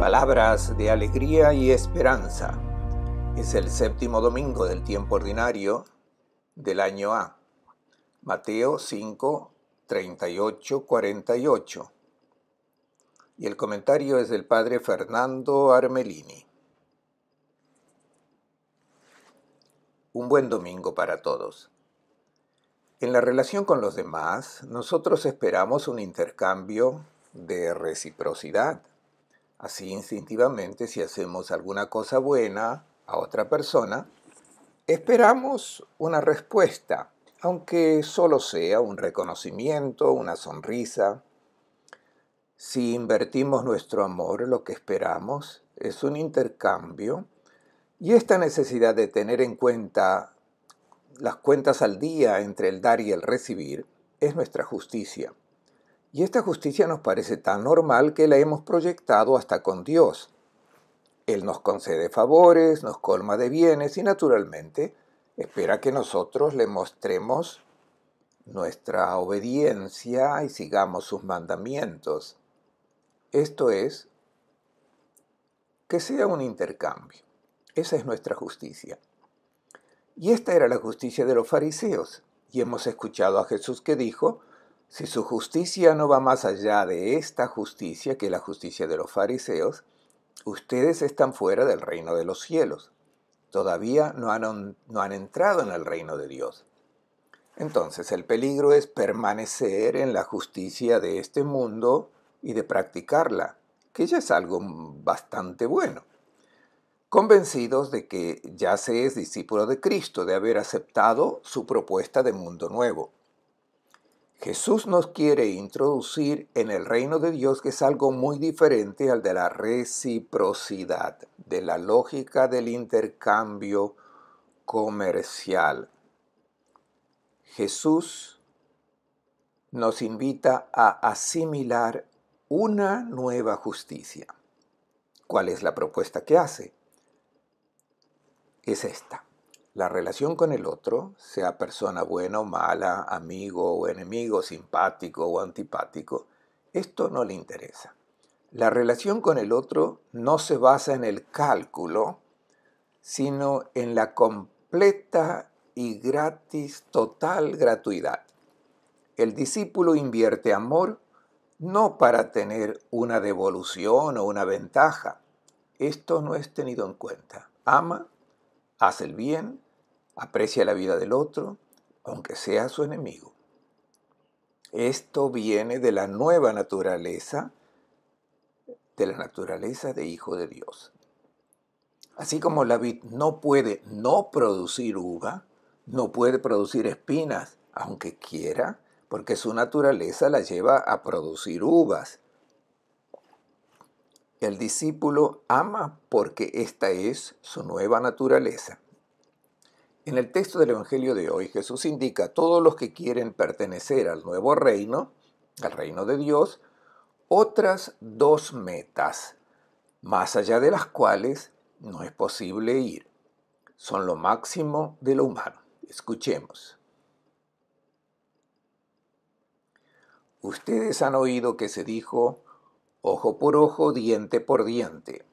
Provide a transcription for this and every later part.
Palabras de alegría y esperanza. Es el séptimo domingo del tiempo ordinario del año A. Mateo 5, 38, 48. Y el comentario es del padre Fernando Armelini. Un buen domingo para todos. En la relación con los demás, nosotros esperamos un intercambio de reciprocidad Así instintivamente, si hacemos alguna cosa buena a otra persona, esperamos una respuesta, aunque solo sea un reconocimiento, una sonrisa. Si invertimos nuestro amor, lo que esperamos es un intercambio y esta necesidad de tener en cuenta las cuentas al día entre el dar y el recibir es nuestra justicia. Y esta justicia nos parece tan normal que la hemos proyectado hasta con Dios. Él nos concede favores, nos colma de bienes y naturalmente espera que nosotros le mostremos nuestra obediencia y sigamos sus mandamientos. Esto es, que sea un intercambio. Esa es nuestra justicia. Y esta era la justicia de los fariseos. Y hemos escuchado a Jesús que dijo, si su justicia no va más allá de esta justicia, que la justicia de los fariseos, ustedes están fuera del reino de los cielos. Todavía no han entrado en el reino de Dios. Entonces el peligro es permanecer en la justicia de este mundo y de practicarla, que ya es algo bastante bueno convencidos de que ya se es discípulo de Cristo, de haber aceptado su propuesta de mundo nuevo. Jesús nos quiere introducir en el reino de Dios que es algo muy diferente al de la reciprocidad, de la lógica del intercambio comercial. Jesús nos invita a asimilar una nueva justicia. ¿Cuál es la propuesta que hace? Es esta. La relación con el otro, sea persona buena o mala, amigo o enemigo, simpático o antipático, esto no le interesa. La relación con el otro no se basa en el cálculo, sino en la completa y gratis, total gratuidad. El discípulo invierte amor no para tener una devolución o una ventaja. Esto no es tenido en cuenta. Ama Hace el bien, aprecia la vida del otro, aunque sea su enemigo. Esto viene de la nueva naturaleza, de la naturaleza de Hijo de Dios. Así como la vid no puede no producir uva, no puede producir espinas, aunque quiera, porque su naturaleza la lleva a producir uvas. El discípulo ama porque esta es su nueva naturaleza. En el texto del Evangelio de hoy Jesús indica a todos los que quieren pertenecer al nuevo reino, al reino de Dios, otras dos metas, más allá de las cuales no es posible ir. Son lo máximo de lo humano. Escuchemos. Ustedes han oído que se dijo, ojo por ojo, diente por diente.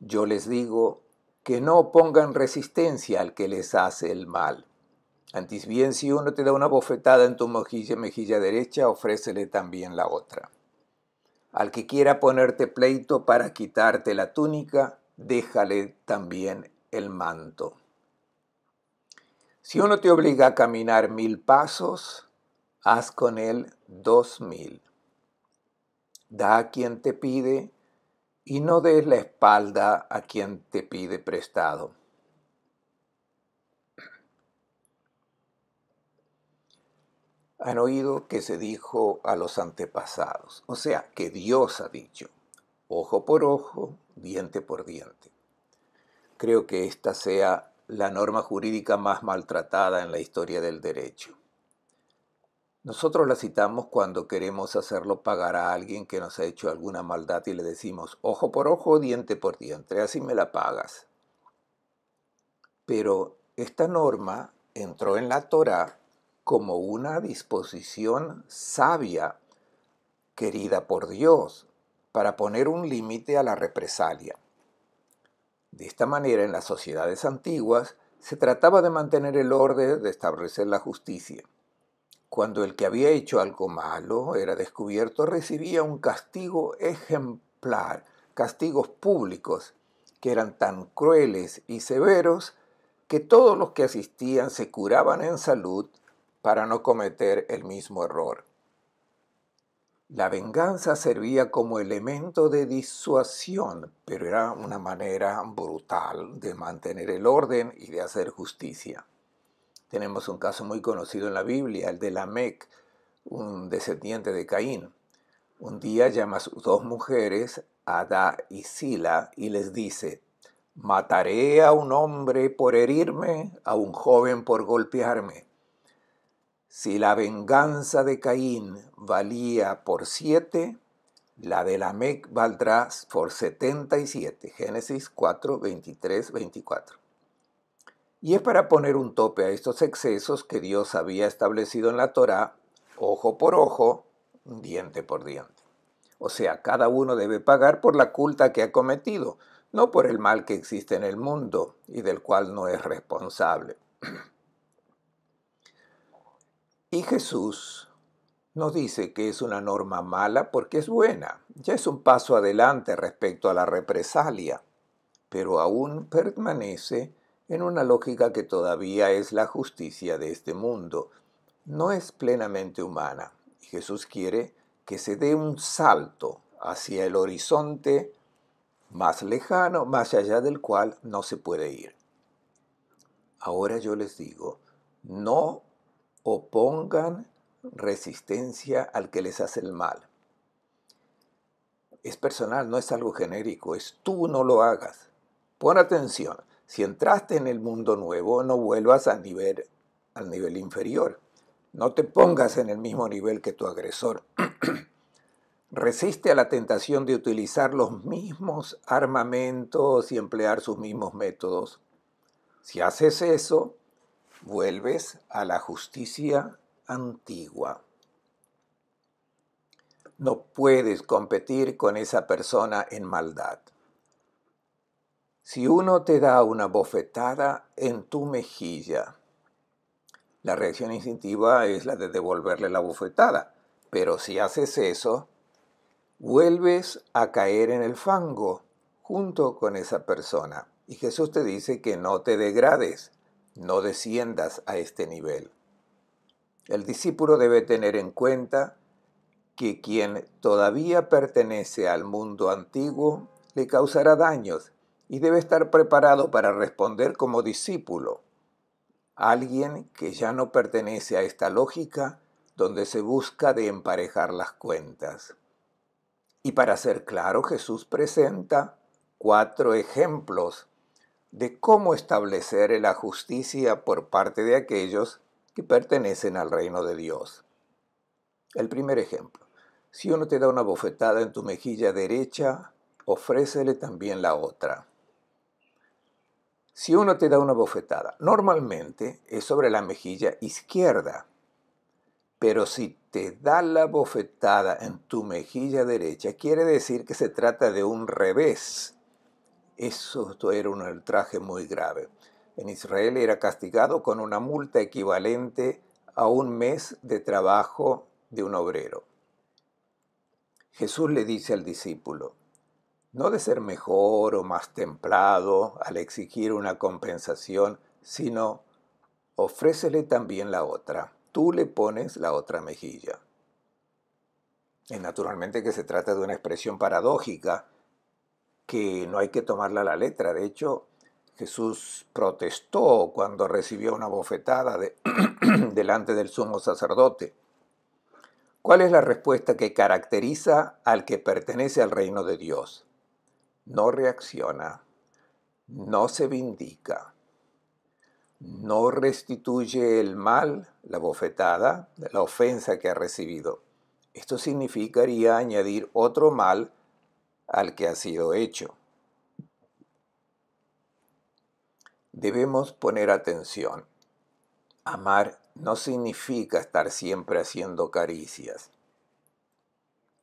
Yo les digo que no pongan resistencia al que les hace el mal. Antes bien, si uno te da una bofetada en tu mejilla, mejilla derecha, ofrécele también la otra. Al que quiera ponerte pleito para quitarte la túnica, déjale también el manto. Si uno te obliga a caminar mil pasos, haz con él dos mil da a quien te pide y no des la espalda a quien te pide prestado. Han oído que se dijo a los antepasados, o sea, que Dios ha dicho, ojo por ojo, diente por diente. Creo que esta sea la norma jurídica más maltratada en la historia del derecho. Nosotros la citamos cuando queremos hacerlo pagar a alguien que nos ha hecho alguna maldad y le decimos ojo por ojo, diente por diente, así me la pagas. Pero esta norma entró en la Torá como una disposición sabia, querida por Dios, para poner un límite a la represalia. De esta manera, en las sociedades antiguas, se trataba de mantener el orden, de establecer la justicia. Cuando el que había hecho algo malo era descubierto, recibía un castigo ejemplar, castigos públicos, que eran tan crueles y severos que todos los que asistían se curaban en salud para no cometer el mismo error. La venganza servía como elemento de disuasión, pero era una manera brutal de mantener el orden y de hacer justicia. Tenemos un caso muy conocido en la Biblia, el de Lamec, un descendiente de Caín. Un día llama a sus dos mujeres, Ada y Sila, y les dice, ¿mataré a un hombre por herirme, a un joven por golpearme? Si la venganza de Caín valía por siete, la de Lamec valdrá por siete". Génesis 4, 23, 24. Y es para poner un tope a estos excesos que Dios había establecido en la Torá, ojo por ojo, diente por diente. O sea, cada uno debe pagar por la culpa que ha cometido, no por el mal que existe en el mundo y del cual no es responsable. Y Jesús nos dice que es una norma mala porque es buena, ya es un paso adelante respecto a la represalia, pero aún permanece en una lógica que todavía es la justicia de este mundo. No es plenamente humana. Jesús quiere que se dé un salto hacia el horizonte más lejano, más allá del cual no se puede ir. Ahora yo les digo, no opongan resistencia al que les hace el mal. Es personal, no es algo genérico, es tú no lo hagas. Pon atención, si entraste en el mundo nuevo, no vuelvas al nivel, al nivel inferior. No te pongas en el mismo nivel que tu agresor. Resiste a la tentación de utilizar los mismos armamentos y emplear sus mismos métodos. Si haces eso, vuelves a la justicia antigua. No puedes competir con esa persona en maldad. Si uno te da una bofetada en tu mejilla, la reacción instintiva es la de devolverle la bofetada, pero si haces eso, vuelves a caer en el fango junto con esa persona. Y Jesús te dice que no te degrades, no desciendas a este nivel. El discípulo debe tener en cuenta que quien todavía pertenece al mundo antiguo le causará daños y debe estar preparado para responder como discípulo, alguien que ya no pertenece a esta lógica donde se busca de emparejar las cuentas. Y para ser claro, Jesús presenta cuatro ejemplos de cómo establecer la justicia por parte de aquellos que pertenecen al reino de Dios. El primer ejemplo, si uno te da una bofetada en tu mejilla derecha, ofrécele también la otra. Si uno te da una bofetada, normalmente es sobre la mejilla izquierda, pero si te da la bofetada en tu mejilla derecha, quiere decir que se trata de un revés. Eso era un ultraje muy grave. En Israel era castigado con una multa equivalente a un mes de trabajo de un obrero. Jesús le dice al discípulo, no de ser mejor o más templado al exigir una compensación, sino ofrécele también la otra. Tú le pones la otra mejilla. Es eh, naturalmente que se trata de una expresión paradójica que no hay que tomarla a la letra. De hecho, Jesús protestó cuando recibió una bofetada delante del sumo sacerdote. ¿Cuál es la respuesta que caracteriza al que pertenece al reino de Dios? no reacciona, no se vindica, no restituye el mal, la bofetada, la ofensa que ha recibido. Esto significaría añadir otro mal al que ha sido hecho. Debemos poner atención. Amar no significa estar siempre haciendo caricias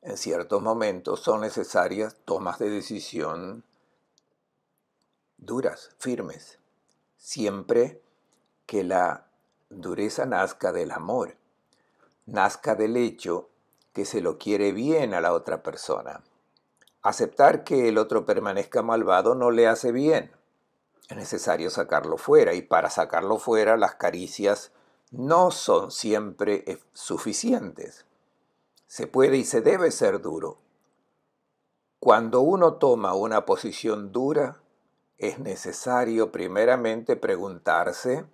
en ciertos momentos son necesarias tomas de decisión duras, firmes, siempre que la dureza nazca del amor, nazca del hecho que se lo quiere bien a la otra persona. Aceptar que el otro permanezca malvado no le hace bien. Es necesario sacarlo fuera y para sacarlo fuera las caricias no son siempre e-, suficientes se puede y se debe ser duro. Cuando uno toma una posición dura, es necesario primeramente preguntarse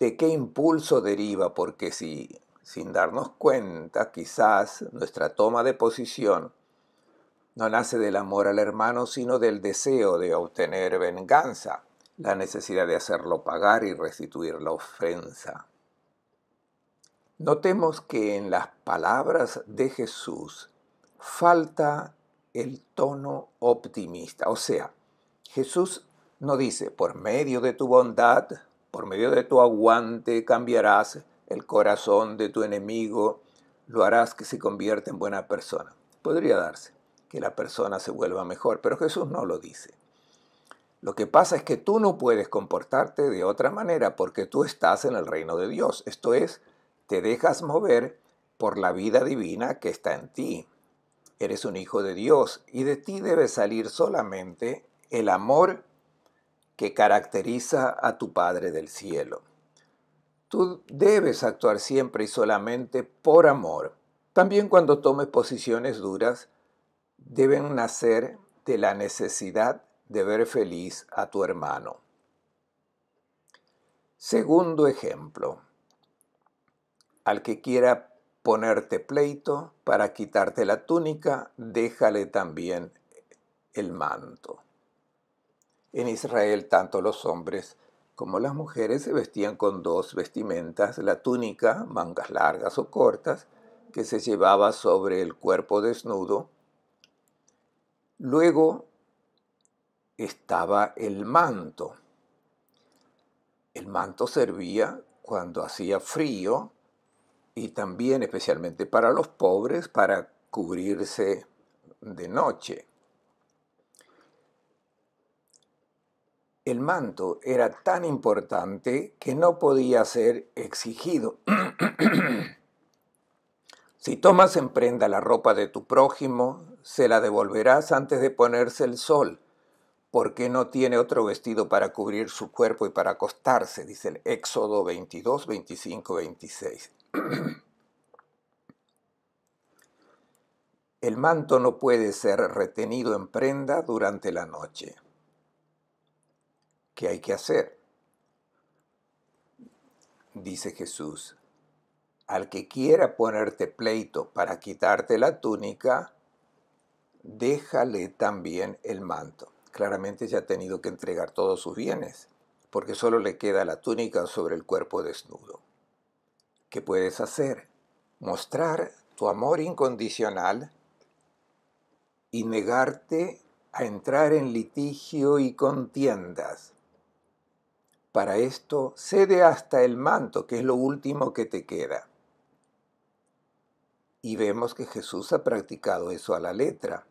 de qué impulso deriva, porque si sin darnos cuenta, quizás nuestra toma de posición no nace del amor al hermano, sino del deseo de obtener venganza, la necesidad de hacerlo pagar y restituir la ofensa. Notemos que en las palabras de Jesús falta el tono optimista. O sea, Jesús no dice, por medio de tu bondad, por medio de tu aguante cambiarás el corazón de tu enemigo, lo harás que se convierta en buena persona. Podría darse que la persona se vuelva mejor, pero Jesús no lo dice. Lo que pasa es que tú no puedes comportarte de otra manera porque tú estás en el reino de Dios. Esto es, te dejas mover por la vida divina que está en ti. Eres un hijo de Dios y de ti debe salir solamente el amor que caracteriza a tu Padre del cielo. Tú debes actuar siempre y solamente por amor. También cuando tomes posiciones duras, deben nacer de la necesidad de ver feliz a tu hermano. Segundo ejemplo, al que quiera ponerte pleito para quitarte la túnica, déjale también el manto. En Israel tanto los hombres como las mujeres se vestían con dos vestimentas, la túnica, mangas largas o cortas, que se llevaba sobre el cuerpo desnudo. Luego estaba el manto. El manto servía cuando hacía frío y también especialmente para los pobres para cubrirse de noche. El manto era tan importante que no podía ser exigido. si tomas en prenda la ropa de tu prójimo, se la devolverás antes de ponerse el sol ¿Por qué no tiene otro vestido para cubrir su cuerpo y para acostarse, dice el Éxodo 22, 25, 26. El manto no puede ser retenido en prenda durante la noche. ¿Qué hay que hacer? Dice Jesús, al que quiera ponerte pleito para quitarte la túnica, déjale también el manto claramente se ha tenido que entregar todos sus bienes, porque solo le queda la túnica sobre el cuerpo desnudo. ¿Qué puedes hacer? Mostrar tu amor incondicional y negarte a entrar en litigio y contiendas. Para esto, cede hasta el manto, que es lo último que te queda. Y vemos que Jesús ha practicado eso a la letra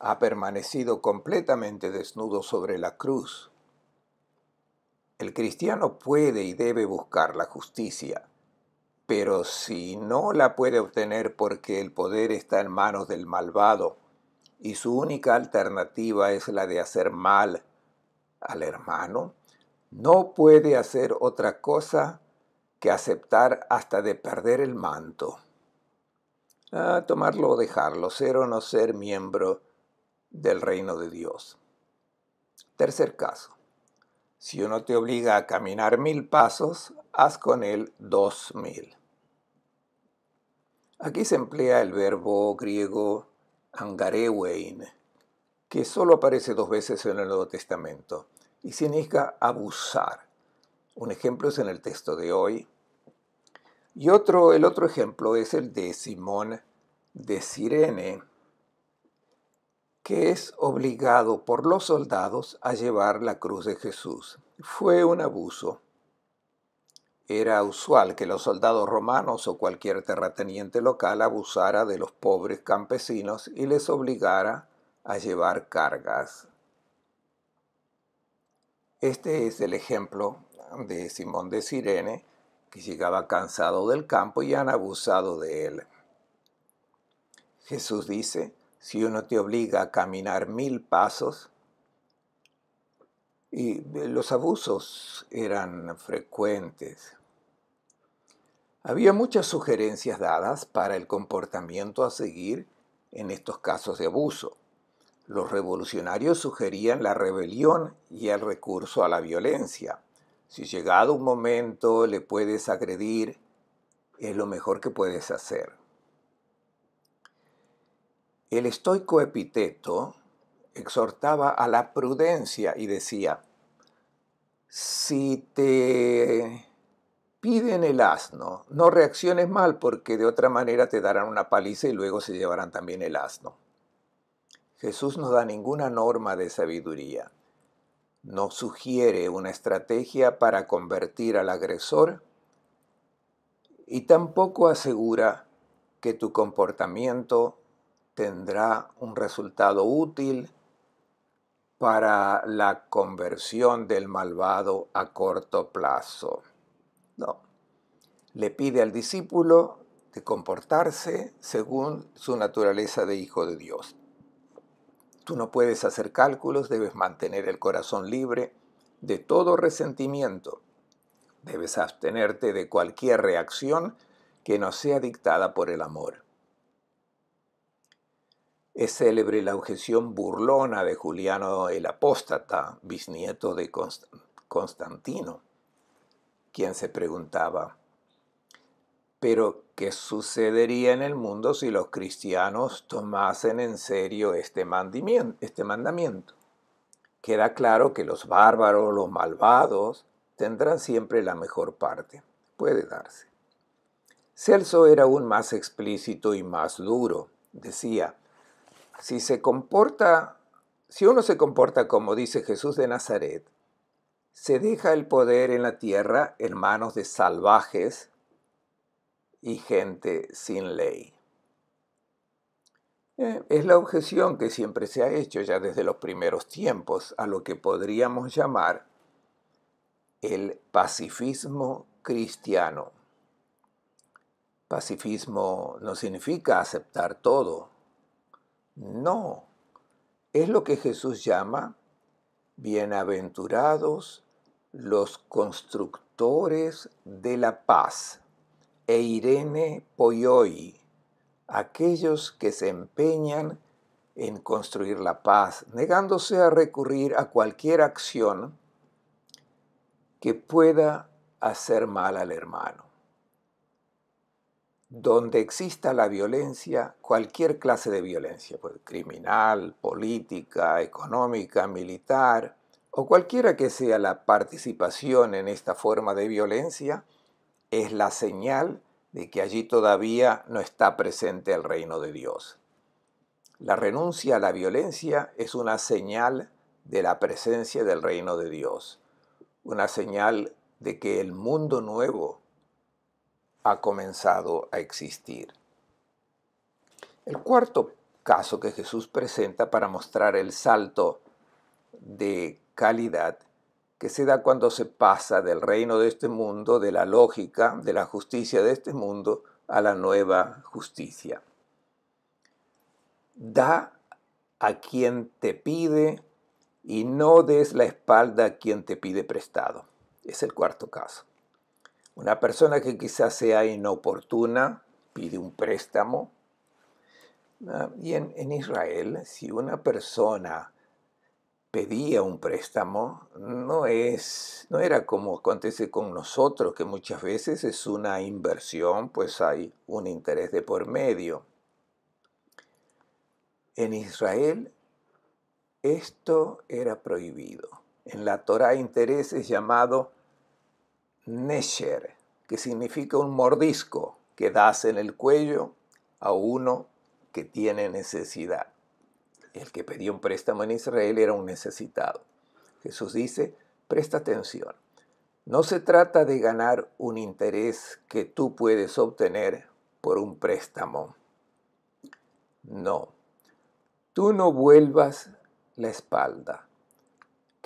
ha permanecido completamente desnudo sobre la cruz. El cristiano puede y debe buscar la justicia, pero si no la puede obtener porque el poder está en manos del malvado y su única alternativa es la de hacer mal al hermano, no puede hacer otra cosa que aceptar hasta de perder el manto. A ah, tomarlo o dejarlo, ser o no ser miembro del reino de Dios. Tercer caso. Si uno te obliga a caminar mil pasos, haz con él dos mil. Aquí se emplea el verbo griego angarewein, que solo aparece dos veces en el Nuevo Testamento y significa abusar. Un ejemplo es en el texto de hoy. Y otro, el otro ejemplo es el de Simón de Sirene, que es obligado por los soldados a llevar la cruz de Jesús. Fue un abuso. Era usual que los soldados romanos o cualquier terrateniente local abusara de los pobres campesinos y les obligara a llevar cargas. Este es el ejemplo de Simón de Sirene, que llegaba cansado del campo y han abusado de él. Jesús dice, si uno te obliga a caminar mil pasos. Y los abusos eran frecuentes. Había muchas sugerencias dadas para el comportamiento a seguir en estos casos de abuso. Los revolucionarios sugerían la rebelión y el recurso a la violencia. Si llegado un momento le puedes agredir, es lo mejor que puedes hacer. El estoico epiteto exhortaba a la prudencia y decía, si te piden el asno, no reacciones mal porque de otra manera te darán una paliza y luego se llevarán también el asno. Jesús no da ninguna norma de sabiduría, no sugiere una estrategia para convertir al agresor y tampoco asegura que tu comportamiento tendrá un resultado útil para la conversión del malvado a corto plazo. No. Le pide al discípulo de comportarse según su naturaleza de hijo de Dios. Tú no puedes hacer cálculos, debes mantener el corazón libre de todo resentimiento. Debes abstenerte de cualquier reacción que no sea dictada por el amor. Es célebre la objeción burlona de Juliano el Apóstata, bisnieto de Constantino, quien se preguntaba, pero ¿qué sucedería en el mundo si los cristianos tomasen en serio este, este mandamiento? Queda claro que los bárbaros, los malvados, tendrán siempre la mejor parte. Puede darse. Celso era aún más explícito y más duro. Decía, si se comporta, si uno se comporta como dice Jesús de Nazaret, se deja el poder en la tierra en manos de salvajes y gente sin ley. Eh, es la objeción que siempre se ha hecho ya desde los primeros tiempos a lo que podríamos llamar el pacifismo cristiano. Pacifismo no significa aceptar todo, no, es lo que Jesús llama bienaventurados los constructores de la paz. E Irene Poyoi, aquellos que se empeñan en construir la paz, negándose a recurrir a cualquier acción que pueda hacer mal al hermano donde exista la violencia, cualquier clase de violencia, pues, criminal, política, económica, militar, o cualquiera que sea la participación en esta forma de violencia, es la señal de que allí todavía no está presente el reino de Dios. La renuncia a la violencia es una señal de la presencia del reino de Dios, una señal de que el mundo nuevo ha comenzado a existir. El cuarto caso que Jesús presenta para mostrar el salto de calidad que se da cuando se pasa del reino de este mundo, de la lógica, de la justicia de este mundo, a la nueva justicia. Da a quien te pide y no des la espalda a quien te pide prestado. Es el cuarto caso. Una persona que quizás sea inoportuna pide un préstamo. Y en, Israel, si una persona pedía un préstamo, no, es, no era como acontece con nosotros, que muchas veces es una inversión, pues hay un interés de por medio. En Israel esto era prohibido. En la Torah interés es llamado Nesher, que significa un mordisco que das en el cuello a uno que tiene necesidad. El que pedía un préstamo en Israel era un necesitado. Jesús dice, presta atención. No se trata de ganar un interés que tú puedes obtener por un préstamo. No. Tú no vuelvas la espalda.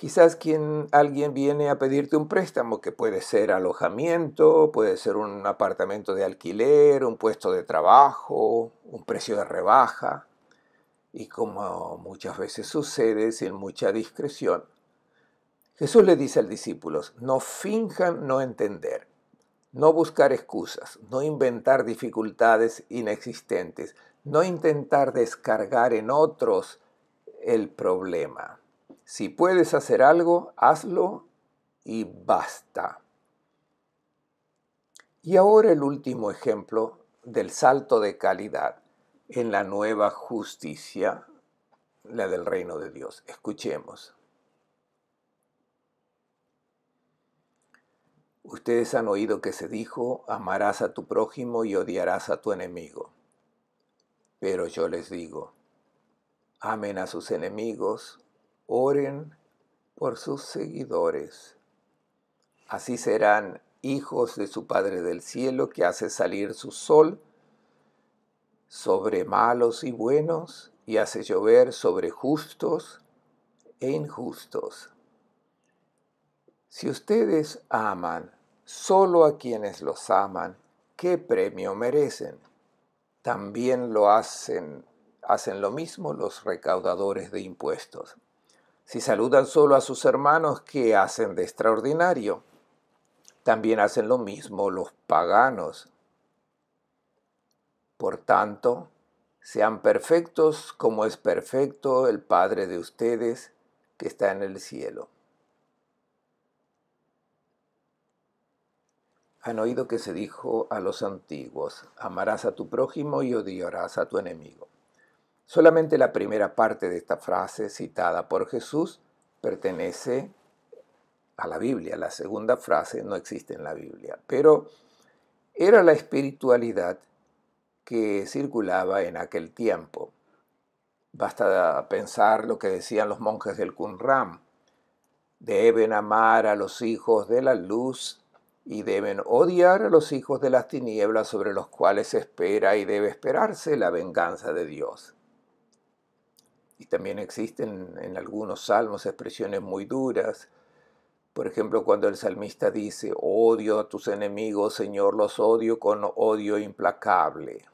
Quizás quien, alguien viene a pedirte un préstamo, que puede ser alojamiento, puede ser un apartamento de alquiler, un puesto de trabajo, un precio de rebaja. Y como muchas veces sucede, sin mucha discreción, Jesús le dice al discípulo, no finjan no entender, no buscar excusas, no inventar dificultades inexistentes, no intentar descargar en otros el problema si puedes hacer algo, hazlo y basta. Y ahora el último ejemplo del salto de calidad en la nueva justicia, la del reino de Dios. Escuchemos. Ustedes han oído que se dijo, amarás a tu prójimo y odiarás a tu enemigo. Pero yo les digo, amen a sus enemigos, oren por sus seguidores. Así serán hijos de su Padre del cielo que hace salir su sol sobre malos y buenos y hace llover sobre justos e injustos. Si ustedes aman solo a quienes los aman, ¿qué premio merecen? También lo hacen, hacen lo mismo los recaudadores de impuestos. Si saludan solo a sus hermanos, ¿qué hacen de extraordinario? También hacen lo mismo los paganos. Por tanto, sean perfectos como es perfecto el Padre de ustedes que está en el cielo. Han oído que se dijo a los antiguos, amarás a tu prójimo y odiarás a tu enemigo. Solamente la primera parte de esta frase citada por Jesús pertenece a la Biblia, la segunda frase no existe en la Biblia, pero era la espiritualidad que circulaba en aquel tiempo. Basta pensar lo que decían los monjes del Qumran. Deben amar a los hijos de la luz y deben odiar a los hijos de las tinieblas sobre los cuales se espera y debe esperarse la venganza de Dios también existen en algunos salmos expresiones muy duras. Por ejemplo, cuando el salmista dice, odio a tus enemigos, Señor, los odio con odio implacable.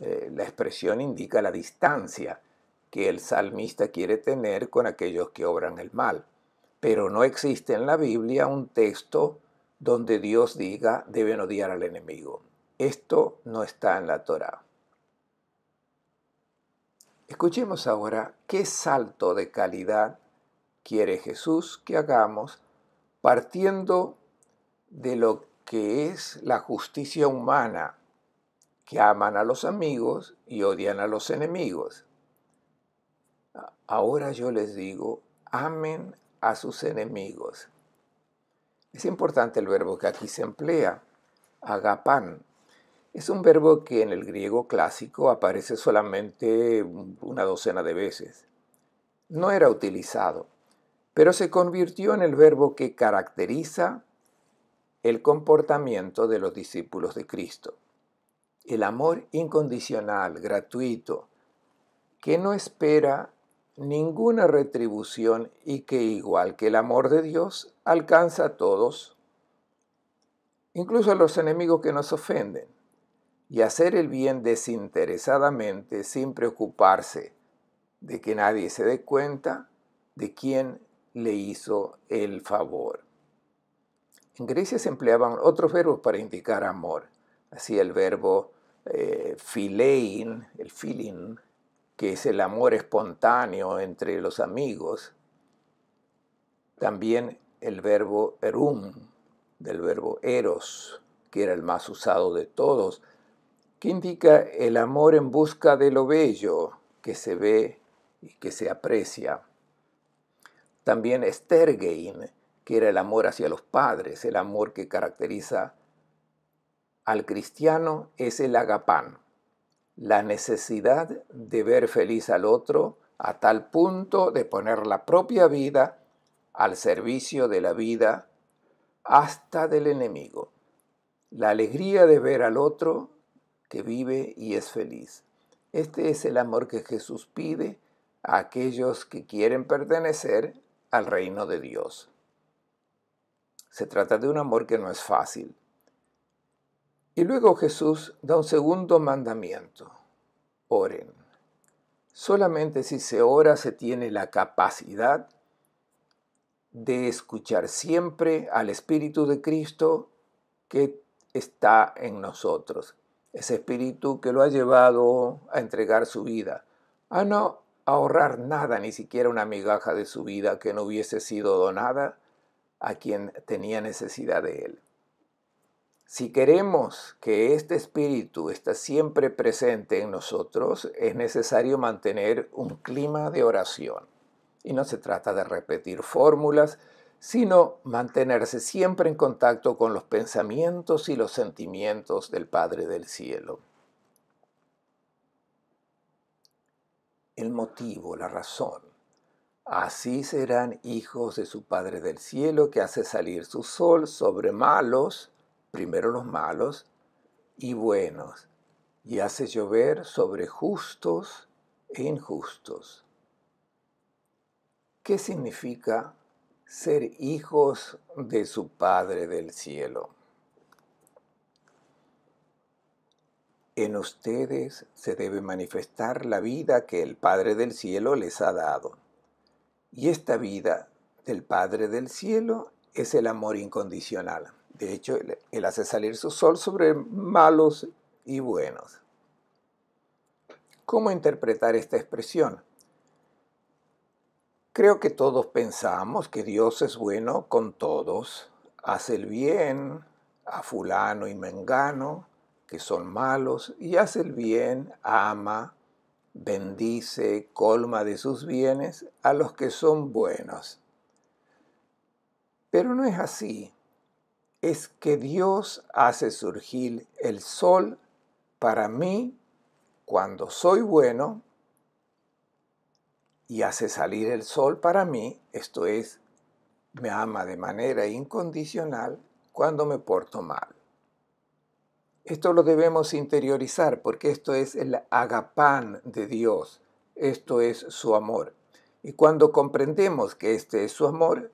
Eh, la expresión indica la distancia que el salmista quiere tener con aquellos que obran el mal. Pero no existe en la Biblia un texto donde Dios diga, deben odiar al enemigo. Esto no está en la Torá. Escuchemos ahora qué salto de calidad quiere Jesús que hagamos partiendo de lo que es la justicia humana, que aman a los amigos y odian a los enemigos. Ahora yo les digo, amen a sus enemigos. Es importante el verbo que aquí se emplea, agapan. Es un verbo que en el griego clásico aparece solamente una docena de veces. No era utilizado, pero se convirtió en el verbo que caracteriza el comportamiento de los discípulos de Cristo. El amor incondicional, gratuito, que no espera ninguna retribución y que igual que el amor de Dios alcanza a todos, incluso a los enemigos que nos ofenden y hacer el bien desinteresadamente sin preocuparse de que nadie se dé cuenta de quién le hizo el favor. En Grecia se empleaban otros verbos para indicar amor, así el verbo eh, el feeling, que es el amor espontáneo entre los amigos, también el verbo erum, del verbo eros, que era el más usado de todos, que indica el amor en busca de lo bello que se ve y que se aprecia. También Stergein, que era el amor hacia los padres, el amor que caracteriza al cristiano, es el agapán, la necesidad de ver feliz al otro a tal punto de poner la propia vida al servicio de la vida hasta del enemigo. La alegría de ver al otro que vive y es feliz. Este es el amor que Jesús pide a aquellos que quieren pertenecer al reino de Dios. Se trata de un amor que no es fácil. Y luego Jesús da un segundo mandamiento. Oren. Solamente si se ora se tiene la capacidad de escuchar siempre al Espíritu de Cristo que está en nosotros, ese espíritu que lo ha llevado a entregar su vida, a no ahorrar nada, ni siquiera una migaja de su vida que no hubiese sido donada a quien tenía necesidad de él. Si queremos que este espíritu esté siempre presente en nosotros, es necesario mantener un clima de oración. Y no se trata de repetir fórmulas, sino mantenerse siempre en contacto con los pensamientos y los sentimientos del Padre del Cielo. El motivo, la razón. Así serán hijos de su Padre del Cielo que hace salir su sol sobre malos, primero los malos, y buenos, y hace llover sobre justos e injustos. ¿Qué significa ser hijos de su Padre del cielo. En ustedes se debe manifestar la vida que el Padre del cielo les ha dado. Y esta vida del Padre del cielo es el amor incondicional. De hecho, Él hace salir su sol sobre malos y buenos. ¿Cómo interpretar esta expresión? Creo que todos pensamos que Dios es bueno con todos, hace el bien a fulano y mengano, que son malos, y hace el bien, ama, bendice, colma de sus bienes a los que son buenos. Pero no es así. Es que Dios hace surgir el sol para mí cuando soy bueno y hace salir el sol para mí, esto es, me ama de manera incondicional cuando me porto mal. Esto lo debemos interiorizar porque esto es el agapán de Dios, esto es su amor. Y cuando comprendemos que este es su amor,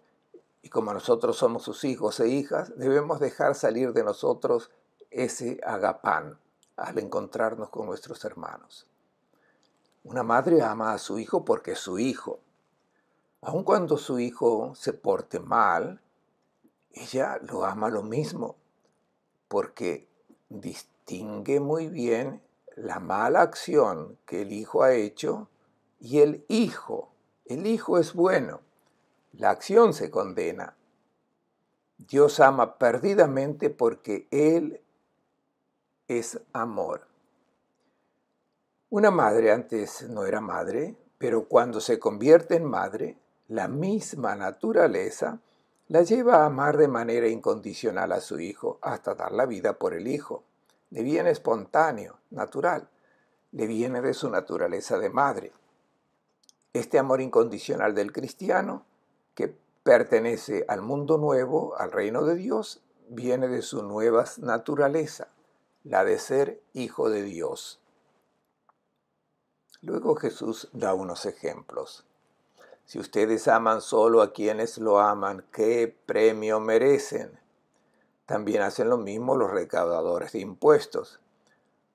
y como nosotros somos sus hijos e hijas, debemos dejar salir de nosotros ese agapán al encontrarnos con nuestros hermanos. Una madre ama a su hijo porque es su hijo. Aun cuando su hijo se porte mal, ella lo ama lo mismo, porque distingue muy bien la mala acción que el hijo ha hecho y el hijo. El hijo es bueno, la acción se condena. Dios ama perdidamente porque Él es amor. Una madre antes no era madre, pero cuando se convierte en madre, la misma naturaleza la lleva a amar de manera incondicional a su hijo hasta dar la vida por el hijo. Le viene espontáneo, natural, le viene de su naturaleza de madre. Este amor incondicional del cristiano, que pertenece al mundo nuevo, al reino de Dios, viene de su nueva naturaleza, la de ser hijo de Dios. Luego Jesús da unos ejemplos. Si ustedes aman solo a quienes lo aman, ¿qué premio merecen? También hacen lo mismo los recaudadores de impuestos.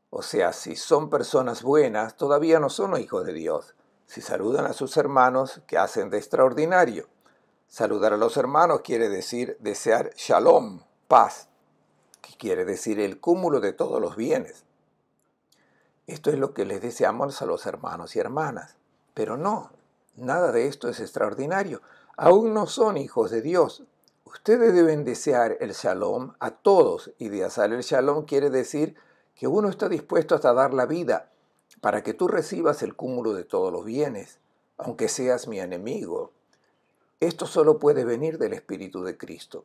O sea, si son personas buenas, todavía no son hijos de Dios. Si saludan a sus hermanos, que hacen de extraordinario? Saludar a los hermanos quiere decir desear shalom, paz, que quiere decir el cúmulo de todos los bienes. Esto es lo que les deseamos a los hermanos y hermanas. Pero no, nada de esto es extraordinario. Aún no son hijos de Dios. Ustedes deben desear el shalom a todos. Y de desear el shalom quiere decir que uno está dispuesto hasta dar la vida para que tú recibas el cúmulo de todos los bienes, aunque seas mi enemigo. Esto solo puede venir del Espíritu de Cristo.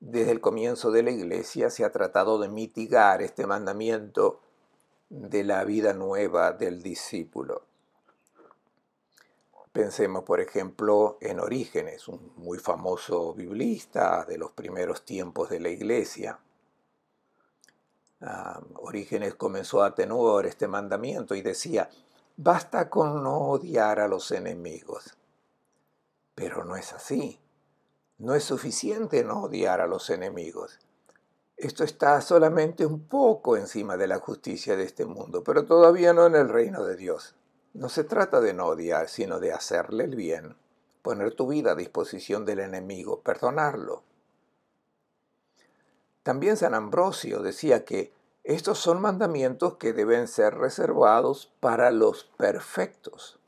Desde el comienzo de la Iglesia se ha tratado de mitigar este mandamiento de la vida nueva del discípulo. Pensemos, por ejemplo, en Orígenes, un muy famoso biblista de los primeros tiempos de la Iglesia. Ah, Orígenes comenzó a atenuar este mandamiento y decía, basta con no odiar a los enemigos. Pero no es así. No es suficiente no odiar a los enemigos. Esto está solamente un poco encima de la justicia de este mundo, pero todavía no en el reino de Dios. No se trata de no odiar, sino de hacerle el bien, poner tu vida a disposición del enemigo, perdonarlo. También San Ambrosio decía que estos son mandamientos que deben ser reservados para los perfectos,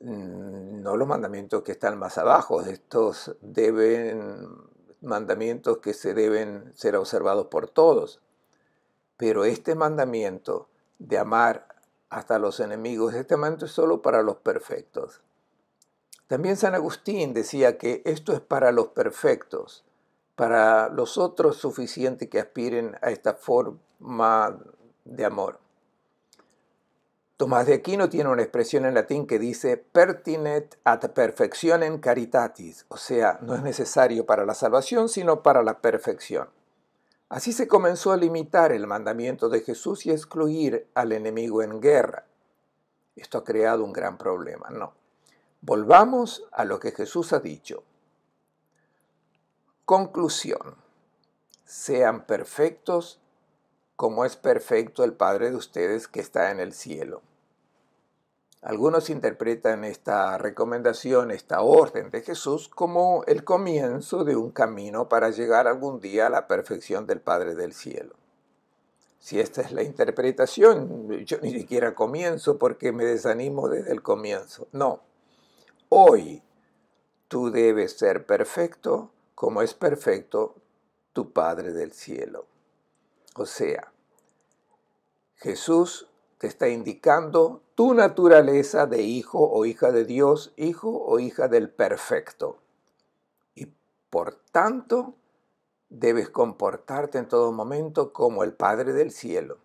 mm, no los mandamientos que están más abajo, estos deben mandamientos que se deben ser observados por todos. Pero este mandamiento de amar hasta los enemigos, este mandamiento es solo para los perfectos. También San Agustín decía que esto es para los perfectos, para los otros suficientes que aspiren a esta forma de amor. Tomás de Aquino tiene una expresión en latín que dice pertinet ad perfectionem caritatis, o sea, no es necesario para la salvación, sino para la perfección. Así se comenzó a limitar el mandamiento de Jesús y a excluir al enemigo en guerra. Esto ha creado un gran problema, no. Volvamos a lo que Jesús ha dicho. Conclusión. Sean perfectos como es perfecto el Padre de ustedes que está en el cielo. Algunos interpretan esta recomendación, esta orden de Jesús, como el comienzo de un camino para llegar algún día a la perfección del Padre del Cielo. Si esta es la interpretación, yo ni siquiera comienzo porque me desanimo desde el comienzo. No, hoy tú debes ser perfecto como es perfecto tu Padre del Cielo. O sea, Jesús te está indicando tu naturaleza de hijo o hija de Dios, hijo o hija del perfecto. Y por tanto, debes comportarte en todo momento como el Padre del cielo.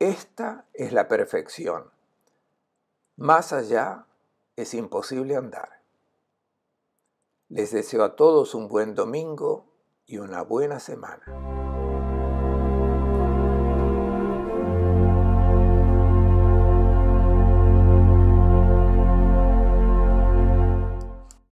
Esta es la perfección. Más allá es imposible andar. Les deseo a todos un buen domingo y una buena semana.